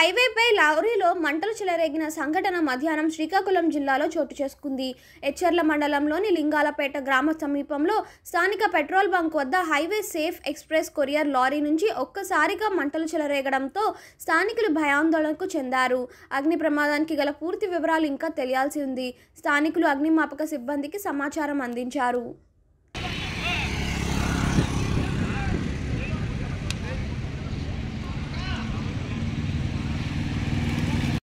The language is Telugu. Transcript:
హైవేపై లారీలో మంటలు చెలరేగిన సంఘటన మధ్యాహ్నం శ్రీకాకుళం జిల్లాలో చోటు చేసుకుంది ఎచ్చర్ల మండలంలోని లింగాలపేట గ్రామ సమీపంలో స్థానిక పెట్రోల్ బంక్ వద్ద highway safe express courier lorry నుంచి ఒక్కసారిగా మంటలు చెలరేగడంతో స్థానికులు భయాందోళనకు చెందారు అగ్ని ప్రమాదానికి గల పూర్తి వివరాలు ఇంకా తెలియాల్సి ఉంది స్థానికులు అగ్నిమాపక సిబ్బందికి సమాచారం అందించారు